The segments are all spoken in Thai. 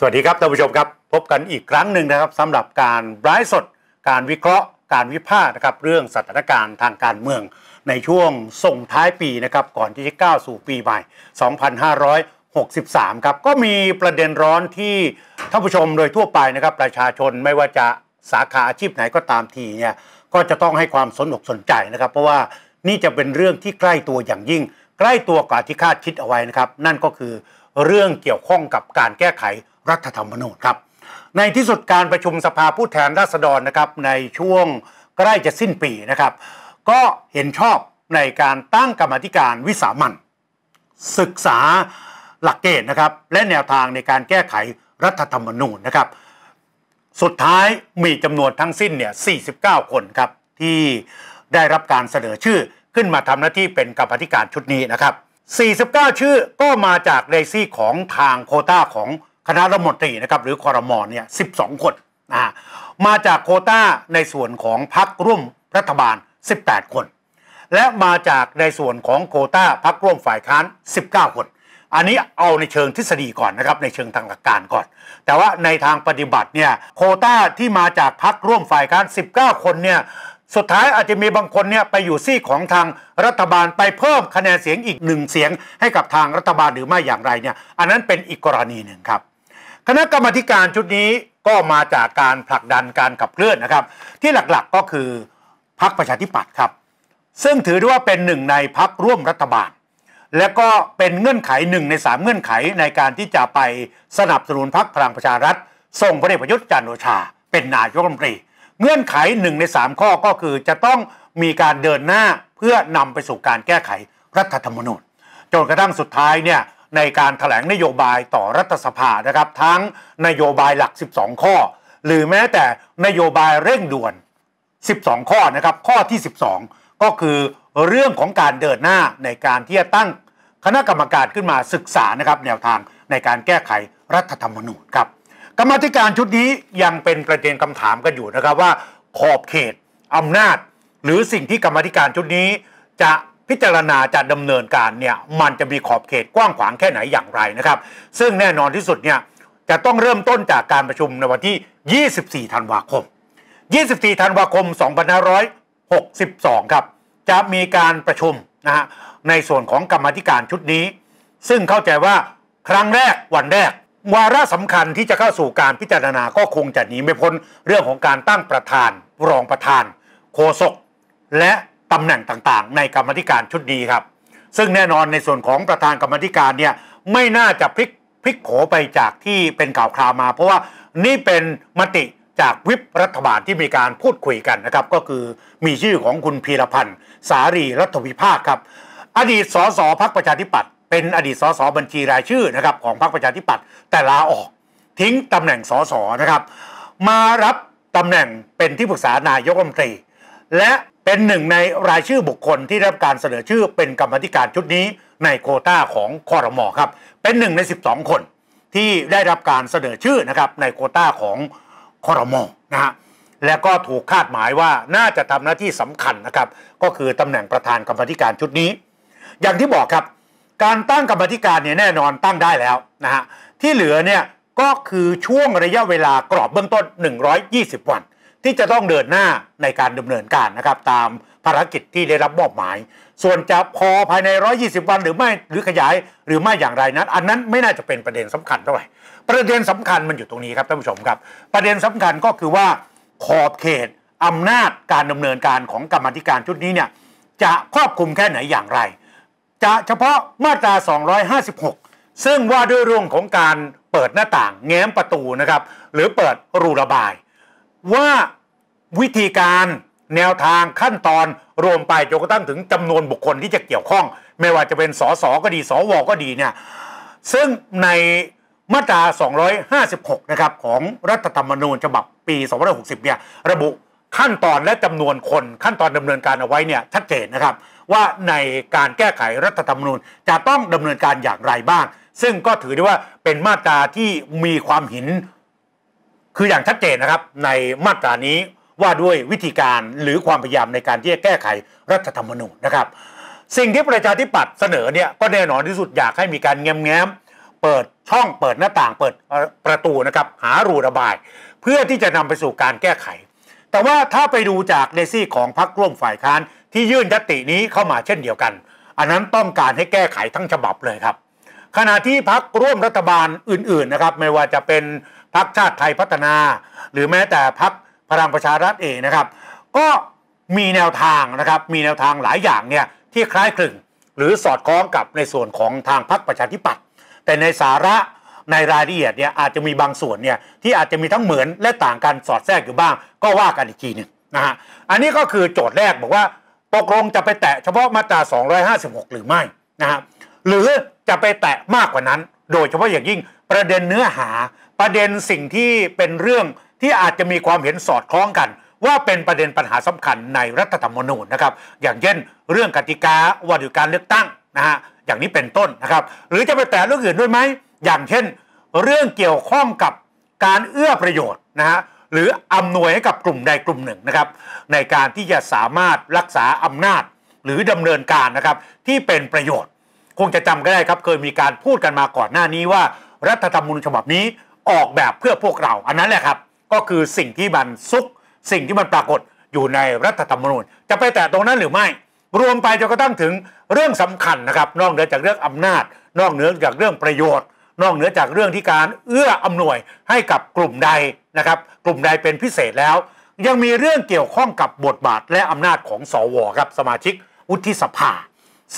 สวัสดีครับท่านผู้ชมครับพบกันอีกครั้งหนึ่งนะครับสำหรับการร้ายสดการวิเคราะห์การวิพากษ์นะครับเรื่องสถานการณ์ทางการเมือง ในช่วงส่งท้ายปีนะครับก่อนที่จะก้าวสู่ปีใหม่ 2563 ครับก็มีประเด็นร้อนที่ท่านผู้ชมโดยทั่วไปนะครับประชาชนไม่ว่าจะสาขาอาชีพไหนก็ตามทีเนี่ยก็จะต้องให้ความสนอกสนใจนะครับ เพราะว่านี่จะเป็นเรื่องที่ใกล้ตัวอย่างยิ่งใกล้ตัวกว่าที่คาดคิดเอาไว้นะครับนั่นก็คือเรื่องเกี่ยวข้องกับการแก้ไขรัฐธรรมนูญครับในที่สุดการประชุมสภาผู้แทนราษฎรนะครับในช่วงใกล้จะสิ้นปีนะครับก็เห็นชอบในการตั้งกรรมธิการวิสามันศึกษาหลักเกณฑ์นะครับและแนวทางในการแก้ไขรัฐธรรมนูญนะครับสุดท้ายมีจำนวนทั้งสิ้นเนี่ย49 คนครับที่ได้รับการเสนอชื่อขึ้นมาทำหน้าที่เป็นกรรมธิการชุดนี้นะครับ 49 ชื่อก็มาจากเลซี่ของทางโคต้าของคณะรัฐมนตรีนะครับหรือคอรมอเนี่ย 12 คนนะมาจากโคต้าในส่วนของพักร่วมรัฐบาล 18 คน และมาจากในส่วนของโคต้าพักร่วมฝ่ายค้าน 19 คน อันนี้เอาในเชิงทฤษฎีก่อนนะครับ ในเชิงทางหลักการก่อน แต่ว่าในทางปฏิบัติเนี่ยโคต้าที่มาจากพักร่วมฝ่ายค้าน 19 คนเนี่ยสุดท้ายอาจจะมีบางคนเนี่ยไปอยู่ซี่ของทางรัฐบาลไปเพิ่มคะแนนเสียงอีกหนึ่งเสียงให้กับทางรัฐบาลหรือไม่อย่างไรเนี่ยอันนั้นเป็นอีกกรณีหนึ่งครับคณะกรรมการชุดนี้ก็มาจากการผลักดันการขับเคลื่อนนะครับ ที่หลักๆก็คือพรรคประชาธิปัตย์ครับ ซึ่งถือได้ว่าเป็นหนึ่งในพรรคร่วมรัฐบาล และก็เป็นเงื่อนไขหนึ่งในสามเงื่อนไขในการที่จะไปสนับสนุนพรรคพลังประชารัฐส่งพลเอกประยุทธ์จันโอชา เป็นนายกรัฐมนตรีเงื่อนไขหนึ่งใน 3 ข้อก็คือจะต้องมีการเดินหน้าเพื่อนำไปสู่การแก้ไขรัฐธรรมนูญจนกระทั่งสุดท้ายเนี่ยในการถแถลงนโยบายต่อรัฐสภานะครับ ทั้งนโยบายหลัก 12 ข้อ หรือแม้แต่นโยบายเร่งด่วน 12 ข้อนะครับข้อที่ 12 ก็คือเรื่องของการเดินหน้าในการที่จะตั้งคณะกรรมการขึ้นมาศึกษานะครับแนวทางในการแก้ไขรัฐธรรมนูญครับกรรมธิการชุดนี้ยังเป็นประเด็นคำถามกันอยู่นะครับว่าขอบเขตอำนาจ หรือสิ่งที่กรรมธิการชุดนี้ จะพิจารณาจะดำเนินการเนี่ยมันจะมีขอบเขตกว้างขวางแค่ไหนอย่างไรนะครับ ซึ่งแน่นอนที่สุดเนี่ยจะต้องเริ่มต้นจากการประชุมในวันที่ 24 ธันวาคม 24 ธันวาคม 2562 ครับจะมีการประชุมนะฮะในส่วนของกรรมธิการชุดนี้ ซึ่งเข้าใจว่าครั้งแรกวันแรกวาระสำคัญที่จะเข้าสู่การพิจารณาก็คงจะหนีไม่พ้นเรื่องของการตั้งประธานรองประธาน โฆษกและตำแหน่งต่างๆ ในกรรมธิการชุดนี้ครับ ซึ่งแน่นอนในส่วนของประธานกรรมธิการเนี่ยไม่น่าจะพลิกพลิกโผไปจากที่เป็นข่าวคราวมา เพราะว่านี่เป็นมติจากวิปรัฐบาลที่มีการพูดคุยกันนะครับก็คือมีชื่อของคุณพีรพันธ์สารีรัฐวิภาคครับ อดีตสสพักประชาธิปัตยเป็นอดีตสสบัญชีรายชื่อนะครับของพรรคประชาธิปัตย์แต่ลาออก ทิ้งตำแหน่งสสนะครับ มารับตำแหน่งเป็นที่ปรึกษานายกรัฐมนตรี และเป็นหนึ่งในรายชื่อบุคคลที่ได้รับการเสนอชื่อเป็นกรรมธิการชุดนี้ในโคต้าของคอรมอครับ เป็นหนึ่งใน 12 คนที่ได้รับการเสนอชื่อนะครับในโคต้าของคอรมอนะฮะและก็ถูกคาดหมายว่าน่าจะทำหน้าที่สำคัญนะครับ ก็คือตำแหน่งประธานกรรมธิการชุดนี้ อย่างที่บอกครับการตั้งกรรมธิการเนี่ยแน่นอนตั้งได้แล้วนะฮะที่เหลือเนี่ยก็คือช่วงระยะเวลากรอบเบื้องต้น 120 วัน ที่จะต้องเดินหน้าในการดำเนินการนะครับ ตามภารกิจที่ได้รับมอบหมาย ส่วนจะพอภายใน 120 วันหรือไม่หรือขยายหรือไม่อย่างไรนั้น อันนั้นไม่น่าจะเป็นประเด็นสำคัญเท่าไหร่ประเด็นสำคัญมันอยู่ตรงนี้ครับท่านผู้ชมครับ ประเด็นสำคัญก็คือว่า ขอบเขตอำนาจการดำเนินการของกรรมธิการชุดนี้เนี่ยจะครอบคลุมแค่ไหนอย่างไระเฉพาะมาตรา 256 ซึ่งว่าด้วยเรื่องของการเปิดหน้าต่าง แง้มประตูนะครับ หรือเปิดรูระบาย ว่าวิธีการแนวทางขั้นตอนรวมไปจนกระทั่งถึงจำนวนบุคคลที่จะเกี่ยวข้อง ไม่ว่าจะเป็น สส ก็ดี สว ก็ดี เนี่ย ซึ่งในมาตรา 256 นะครับ ของรัฐธรรมนูญฉบับปี 2560 เนี่ย ระบุขั้นตอนและจำนวนคนขั้นตอนดำเนินการเอาไว้เนี่ยชัดเจนนะครับว่าในการแก้ไขรัฐธรรมนูญจะต้องดำเนินการอย่างไรบ้าง ซึ่งก็ถือได้ว่าเป็นมาตราที่มีความหิน คืออย่างชัดเจนนะครับ ในมาตรานี้ว่าด้วยวิธีการหรือความพยายามในการที่จะแก้ไขรัฐธรรมนูญนะครับ สิ่งที่ประชาธิปัตย์เสนอเนี่ยก็แน่นอนที่สุดอยากให้มีการแง้มๆงเปิดช่องเปิดหน้าต่างเปิดประตูนะครับหารูระบาย เพื่อที่จะนำไปสู่การแก้ไข แต่ว่าถ้าไปดูจากเดซี่ ของพรรคร่วมฝ่ายค้านที่ยื่นยตินี้เข้ามาเช่นเดียวกัน อันนั้นต้องการให้แก้ไขทั้งฉบับเลยครับขณะที่พักร่วมรัฐบาลอื่นๆนะครับไม่ว่าจะเป็นพักชาติไทยพัฒนา หรือแม้แต่พักพลังประชารัฐเองนะครับ ก็มีแนวทางนะครับมีแนวทางหลายอย่างเนี่ยที่คล้ายคลึงหรือสอดคล้องกับในส่วนของทางพรรคประชาธิปัตย์แต่ในสาระในรายละเอียดเนี่ยอาจจะมีบางส่วนเนี่ยที่อาจจะมีทั้งเหมือนและต่างกันสอดแทรกอยู่บ้าง ก็ว่ากันอีกทีหนึ่งนะฮะอันนี้ก็คือโจทย์แรกบอกว่าตกลงจะไปแตะเฉพาะมาตรา 256 หรือไม่นะครับ หรือจะไปแตะมากกว่านั้น โดยเฉพาะอย่างยิ่งประเด็นเนื้อหาประเด็นสิ่งที่เป็นเรื่องที่อาจจะมีความเห็นสอดคล้องกัน ว่าเป็นประเด็นปัญหาสำคัญในรัฐธรรมนูญนะครับ อย่างเช่นเรื่องกติกาวัาดยุดการเลือกตั้งนะฮะ อย่างนี้เป็นต้นนะครับ หรือจะไปแตะเรื่องอื่นด้วยไหม อย่างเช่น เรื่องเกี่ยวข้องกับการเอื้อประโยชน์นะฮะหรืออำนวยให้กับกลุ่มใดกลุ่มหนึ่งนะครับ ในการที่จะสามารถรักษาอำนาจหรือดำเนินการนะครับที่เป็นประโยชน์ คงจะจำก็ได้ครับเคยมีการพูดกันมาก่อนหน้านี้ว่า รัฐธรรมนูญฉบับนี้ออกแบบเพื่อพวกเรา อันนั้นแหละครับ ก็คือสิ่งที่มันซุก สิ่งที่มันปรากฏอยู่ในรัฐธรรมนูญจะไปแต่ตรงนั้นหรือไม่ รวมไปจนกระทั่งถึงเรื่องสำคัญนะครับนอกเหนือจากเรื่องอำนาจนอกเหนือจากเรื่องประโยชน์นอกเหนือจากเรื่องที่การ เอื้ออำนวยให้กับกลุ่มใดนะครับ กลุ่มใดเป็นพิเศษแล้ว ยังมีเรื่องเกี่ยวข้องกับบทบาทและอำนาจของสวครับสมาชิกวุฒิสภา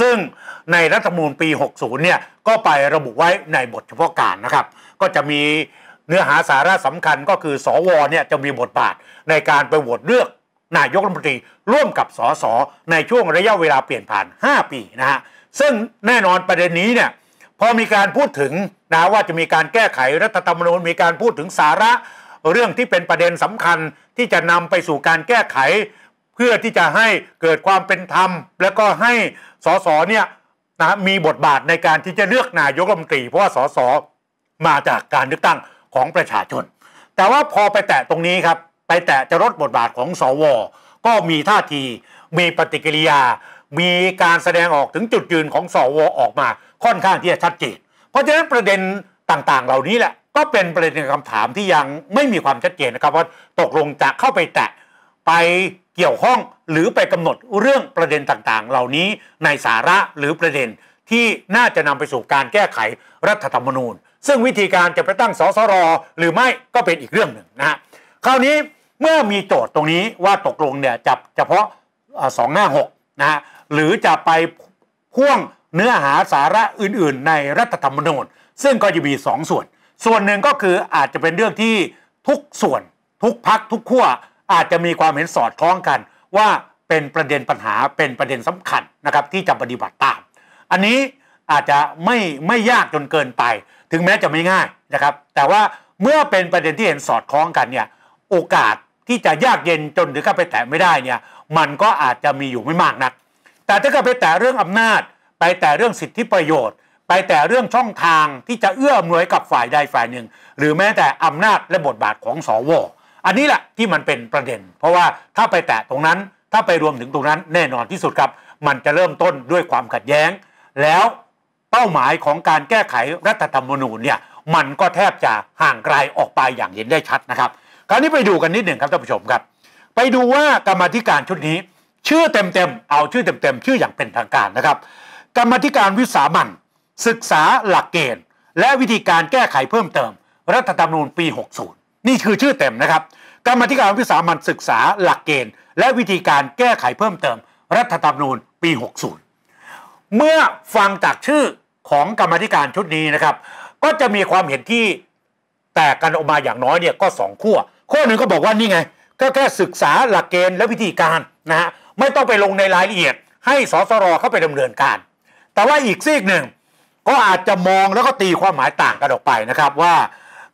ซึ่งในรัฐธรรมนูญปี 60เนี่ยก็ไประบุไว้ในบทเฉพาะการนะครับ ก็จะมีเนื้อหาสาระสำคัญก็คือ สวเนี่ยจะมีบทบาทในการไปโหวตเลือกนายกรัฐมนตรีร่วมกับสสในช่วงระยะเวลาเปลี่ยนผ่าน 5 ปีนะฮะ ซึ่งแน่นอนประเด็นนี้เนี่ยพอมีการพูดถึงนะว่าจะมีการแก้ไขรัฐธรรมนูญมีการพูดถึงสาระเรื่องที่เป็นประเด็นสำคัญที่จะนำไปสู่การแก้ไข เพื่อที่จะให้เกิดความเป็นธรรม และก็ให้สสเนี่ยนะมีบทบาทในการที่จะเลือกนายกรัฐมนตรีเพราะว่าสสมาจากการเลือกตั้งของประชาชน แต่ว่าพอไปแตะตรงนี้ครับ ไปแตะจะลดบทบาทของสวก็มีท่าทีมีปฏิกิริยา มีการแสดงออกถึงจุดยืนของสว ออกมา ค่อนข้างที่จะชัดเจนเพราะฉะนั้นประเด็นต่างๆเหล่านี้แหละก็เป็นประเด็นคำถามที่ยังไม่มีความชัดเจนนะครับว่าตกลงจะเข้าไปแตะไปเกี่ยวข้องหรือไปกำหนดเรื่องประเด็นต่างๆ เหล่านี้ในสาระหรือประเด็นที่น่าจะนำไปสู่การแก้ไขรัฐธรรมนูญ ซึ่งวิธีการจะไปตั้งสสร หรือไม่ก็เป็นอีกเรื่องหนึ่งนะคราวนี้เมื่อมีโจทย์ตรงนี้ว่าตกลงเนี่ยจับเฉพาะสองหน้าหกนะหรือจะไปพ่วงเนื้อหาสาระอื่นๆ ในรัฐธรรมนูญซึ่งก็จะมี2ส่วนส่วนหนึ่งก็คืออาจจะเป็นเรื่องที่ทุกส่วนทุกพักทุกขั้วอาจจะมีความเห็นสอดคล้องกัน ว่าเป็นประเด็นปัญหาเป็นประเด็นสำคัญนะครับที่จะปฏิบัติตาม อันนี้อาจจะไม่ไม่ยากจนเกินไปถึงแม้จะไม่ง่ายนะครับแต่ว่าเมื่อเป็นประเด็นที่เห็นสอดคล้องกันเนี่ยโอกาสที่จะยากเย็นจนถึงกับไปแตะไม่ได้เนี่ยมันก็อาจจะมีอยู่ไม่มากนัก แต่ถ้าเกิดไปแตะเรื่องอำนาจไปแตะเรื่องสิทธิประโยชน์ไปแต่เรื่องช่องทางที่จะเอื้อมหนวยกับฝ่ายใดฝ่ายหนึ่ง หรือแม้แต่อำนาจและบทบาทของสวอันนี้แหละที่มันเป็นประเด็น เพราะว่าถ้าไปแตะตรงนั้นถ้าไปรวมถึงตรงนั้นแน่นอนที่สุดครับ มันจะเริ่มต้นด้วยความขัดแย้ง แล้วเป้าหมายของการแก้ไขรัฐธรรมนูญเนี่ยมันก็แทบจะห่างไกลออกไปอย่างเห็นได้ชัดนะครับคราวนี้ไปดูกันนิดหนึ่งครับท่านผู้ชมครับไปดูว่ากรรมธิการชุดนี้ชื่อเต็มๆเอาชื่อเต็มๆชื่ออย่างเป็นทางการนะครับ กรรมธิการวิสามันศึกษาหลักเกณฑ์และวิธีการแก้ไขเพิ่มเติม รัฐธรรมนูญปี 60 นี่คือชื่อเต็มนะครับ กรรมธิการวิสามันศึกษาหลักเกณฑ์และวิธีการแก้ไขเพิ่มเติม รัฐธรรมนูญปี 60 เมื่อฟังจากชื่อของกรรมธิการชุดนี้นะครับ ก็จะมีความเห็นที่แตกกันออกมาอย่างน้อยเนี่ยก็สองขั้วขั้วหนึ่งก็บอกว่านี่ไงก็แค่ศึกษาหลักเกณฑ์และวิธีการนะฮะไม่ต้องไปลงในรายละเอียด ให้สสรเข้าไปดำเนินการ แต่ว่าอีกซีกหนึ่งก็อาจจะมองแล้วก็ตีความหมายต่างกันออกไปนะครับ ว่า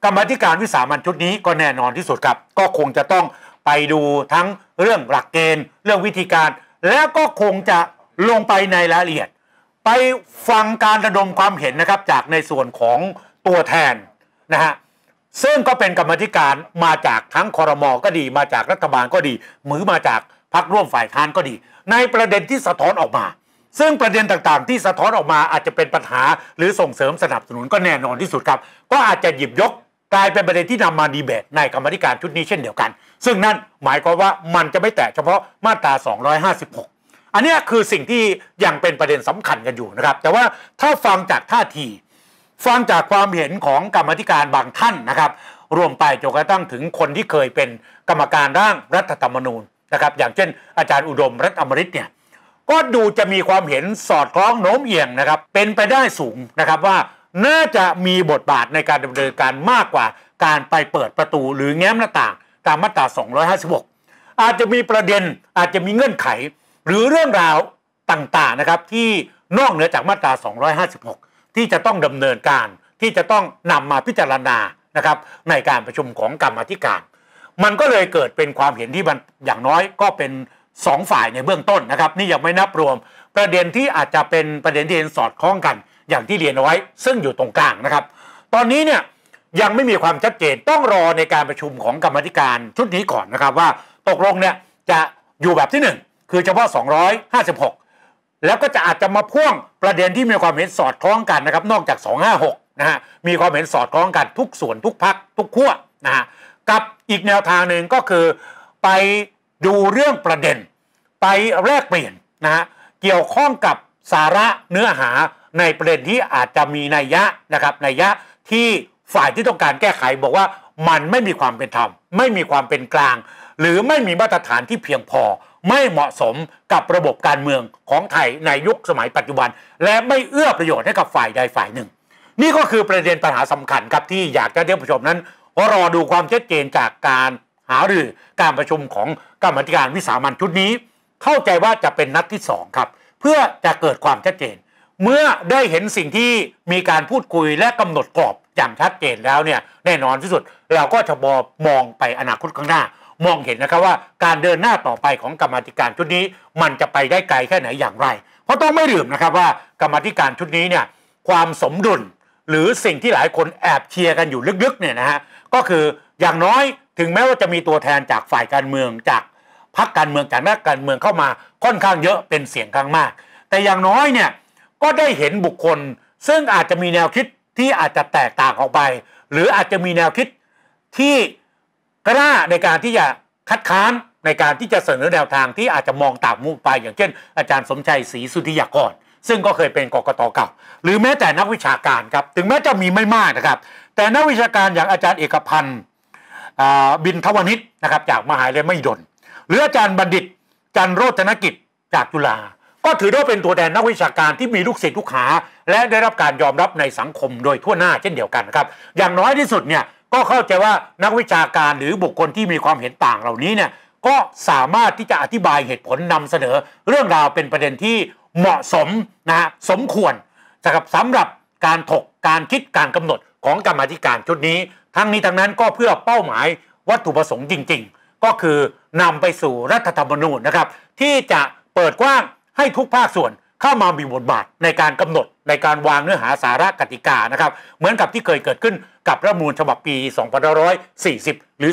กรรมธิการวิสามันชุดนี้ก็แน่นอนที่สุดครับ ก็คงจะต้องไปดูทั้งเรื่องหลักเกณฑ์ เรื่องวิธีการ แล้วก็คงจะลงไปในรายละเอียดไปฟังการระดมความเห็นนะครับจากในส่วนของตัวแทนนะฮะซึ่งก็เป็นกรรมธิการมาจากทั้งคอรมอก็ดี มาจากรัฐบาลก็ดีหรือมาจากพักร่วมฝ่ายค้านก็ดี ในประเด็นที่สะท้อนออกมาซึ่งประเด็นต่างๆ ที่สะท้อนออกมาอาจจะเป็นปัญหาหรือส่งเสริมสนับสนุนก็แน่นอนที่สุดครับ ก็อาจจะหยิบยกกลายเป็นประเด็นที่นำมาดีเบตในกรรมธิการชุดนี้เช่นเดียวกัน ซึ่งนั่นหมายความว่ามันจะไม่แตะเฉพาะมาตรา 256 อันนี้คือสิ่งที่ยังเป็นประเด็นสำคัญกันอยู่นะครับแต่ว่าถ้าฟังจากท่าทีฟังจากความเห็นของกรรมธิการบางท่านนะครับรวมไปจนกระทั่งถึงคนที่เคยเป็นกรรมการร่างรัฐธรรมนูญนะครับอย่างเช่นอาจารย์อุดมรัตอมริตเนี่ยก็ดูจะมีความเห็นสอดคล้องโน้มเอียงนะครับ เป็นไปได้สูงนะครับว่าน่าจะมีบทบาทในการดำเนินการมากกว่าการไปเปิดประตู หรือแง้มหน้าต่างตามมาตรา256อาจจะมีประเด็นอาจจะมีเงื่อนไขหรือเรื่องราวต่างๆนะครับที่นอกเหนือจากมาตรา256 ที่จะต้องดำเนินการที่จะต้องนำมาพิจารณานะครับในการประชุมของกรรมธิการ มันก็เลยเกิดเป็นความเห็นที่มันอย่างน้อย ก็เป็นสองฝ่ายในเบื้องต้นนะครับ นี่ยังไม่นับรวม ประเด็นที่อาจจะเป็นประเด็นที่เห็นสอดคล้องกัน อย่างที่เรียนเอาไว้ ซึ่งอยู่ตรงกลางนะครับ ตอนนี้เนี่ย ยังไม่มีความชัดเจนต้องรอในการประชุมของกรรมธิการชุดนี้ก่อนนะครับว่าตกลงเนี่ยจะอยู่แบบที่ 1 คือ เฉพาะ 256 แล้วก็จะอาจจะมาพ่วงประเด็นที่มีความเห็นสอดคล้องกันนะครับนอกจาก256นะฮะมีความเห็นสอดคล้องกัน ทุกส่วนทุกพักทุกขั้วนะฮะกับอีกแนวทางหนึ่งก็คือไปดูเรื่องประเด็นไปแลกเปลี่ยนนะฮะ เกี่ยวข้องกับสาระเนื้อหาในประเด็นที่อาจจะมีนัยยะนะครับนัยยะที่ฝ่ายที่ต้องการแก้ไข บอกว่ามันไม่มีความเป็นธรรมไม่มีความเป็นกลาง หรือไม่มีมาตรฐานที่เพียงพอไม่เหมาะสมกับระบบการเมืองของไทยในยุคสมัยปัจจุบัน และไม่เอื้อประโยชน์ให้กับฝ่ายใดฝ่ายหนึ่ง นี่ก็คือประเด็นปัญหาสำคัญครับที่อยากจะเรีย่นผู้ชมนั้นรอดูความชัดเจนจากการหารือการประชุมของกรรมธิการวิสามัญชุดนี้ เข้าใจว่าจะเป็นนัดที่สองครับเพื่อจะเกิดความชัดเจน เมื่อได้เห็นสิ่งที่มีการพูดคุยและกำหนดกรอบอย่างชัดเจนแล้วเนี่ยแน่นอนที่สุดเราก็จะบอมองไปอนาคตข้างหน้า มองเห็นนะครับว่าการเดินหน้าต่อไปของกรรมธิการชุดนี้มันจะไปได้ไกลแค่ไหนอย่างไร เพราะต้องไม่ลืมนะครับว่ากรรมธิการชุดนี้เนี่ยความสมดุลหรือสิ่งที่หลายคนแอบเชียร์กันอยู่ลึกๆเนี่ยนะฮะก็คืออย่างน้อยถึงแม้ว่าจะมีตัวแทนจากฝ่ายการเมืองจากพรรคการเมืองจากนักการเมืองเข้ามาค่อนข้างเยอะเป็นเสียงข้างมาก แต่อย่างน้อยเนี่ยก็ได้เห็นบุคคล ซึ่งอาจจะมีแนวคิดที่อาจจะแตกต่างออกไป หรืออาจจะมีแนวคิดที่กล้าในการที่จะคัดค้านในการที่จะเสนอแนวทางที่อาจจะมองต่างมุมไป อย่างเช่น อาจารย์สมชัยศรีสุธิยากรซึ่งก็เคยเป็นกกตเก่าหรือแม้แต่นักวิชาการครับ ถึงแม้จะมีไม่มากนะครับ แต่นักวิชาการอย่างอาจารย์เอกพันธ์บินทวนิชนะครับจากมหาลัยมหิดลหรืออาจารย์บัณฑิต จันโรจนกิจจากจุฬา ก็ถือว่าเป็นตัวแทนนักวิชาการที่มีลูกศิษย์ลูกหาและได้รับการยอมรับในสังคมโดยทั่วหน้าเช่นเดียวกันครับ อย่างน้อยที่สุดเนี่ยก็เข้าใจว่านักวิชาการหรือบุคคลที่มีความเห็นต่างเหล่านี้เนี่ยก็สามารถที่จะอธิบายเหตุผลนำเสนอ เรื่องราวเป็นประเด็นที่เหมาะสมนะสมควรสำหรับสำหรับการถกการคิดการกำหนดของกรรมธิการชุดนี้ทั้งนี้ทั้งนั้นก็เพื่อเป้าหมายวัตถุประสงค์จริงๆ ก็คือนำไปสู่รัฐธรรมนูญนะครับ ที่จะเปิดกว้างให้ทุกภาคส่วนเข้ามามีบทบาทในการกำหนดในการวางเนื้อหาสาระกติกานะครับ เหมือนกับที่เคยเกิดขึ้นกับรัฐมนูลฉบับปี 2540 หรือ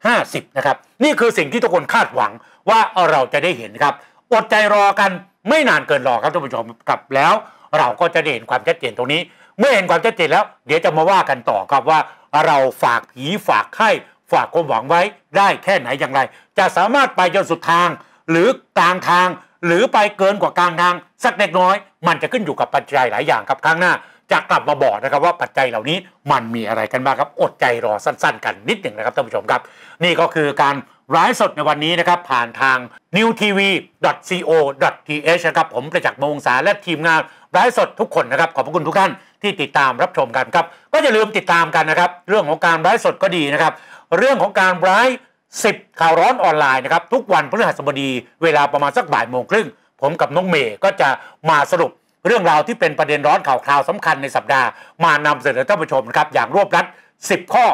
2550 นะครับ นี่คือสิ่งที่ทุกคนคาดหวังว่าเราจะได้เห็นครับอดใจรอกันไม่นานเกินรอครับท่านผู้ชมกลับแล้ว เราก็จะเห็นความชัดเจนตรงนี้ เมื่อเห็นความชัดเจนแล้วเดี๋ยวจะมาว่ากันต่อครับว่าเราฝากผีฝากไข้ ฝากความหวังไว้ได้แค่ไหนอย่างไร จะสามารถไปจนสุดทางหรือกลางทาง หรือไปเกินกว่ากลางทาง สักเล็กน้อย มันจะขึ้นอยู่กับปัจจัยหลายอย่างครับข้างหน้า จะกลับมาบอกนะครับว่าปัจจัยเหล่านี้มันมีอะไรกันบ้างครับอดใจรอสั้น ๆ กันนิดหนึ่งนะครับท่านผู้ชมครับ นี่ก็คือการร้ายสดในวันนี้นะครับ ผ่านทาง newtv.co.th นะครับ ผมประจักษ์มงษาและทีมงานร้ายสดทุกคนนะครับ ขอบพระคุณทุกท่านที่ติดตามรับชมกันครับ ก็อย่าลืมติดตามกันนะครับ เรื่องของการร้ายสดก็ดีนะครับ เรื่องของการร้ายิบข่าวร้อนออนไลน์นะครับ ทุกวันพฤหัสบดีเวลาประมาณสักบ่ายโมงครึ่งผมกับน้องเมย์ก็จะมาสรุป เรื่องราวที่เป็นประเด็นร้อนข่าวคราวสำคัญในสัปดาห์มานำเสนอท่านผู้ชมนะครับอย่างรวบรัด10 ข้อ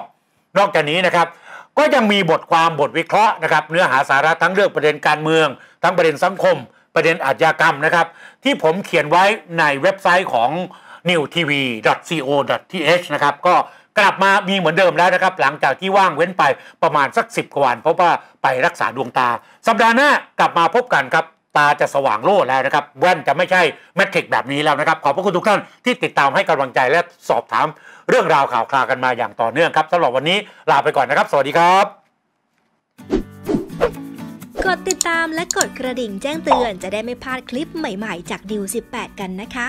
นอกจากนี้นะครับก็ยังมีบทความบทวิเคราะห์นะครับ เนื้อหาสาระทั้งเรื่องประเด็นการเมือง ทั้งประเด็นสังคม ประเด็นอาชญากรรมนะครับ ที่ผมเขียนไว้ในเว็บไซต์ของ newtv.co.th นะครับก็กลับมามีเหมือนเดิมแล้วนะครับ หลังจากที่ว่างเว้นไปประมาณสัก 10 กว่าวันเพราะว่าไปรักษาดวงตา สัปดาห์หน้ากลับมาพบกันครับตาจะสว่างโล่แล้วนะครับ แว่นจะไม่ใช่แมทริกแบบนี้แล้วนะครับ ขอบพระคุณทุกท่านที่ติดตามให้กำลังใจและสอบถามเรื่องราวข่าวคราวกันมาอย่างต่อเนื่องครับสำหรับวันนี้ลาไปก่อนนะครับ สวัสดีครับ กดติดตามและกดกระดิ่งแจ้งเตือน จะได้ไม่พลาดคลิปใหม่ๆจากดิว18 กันนะคะ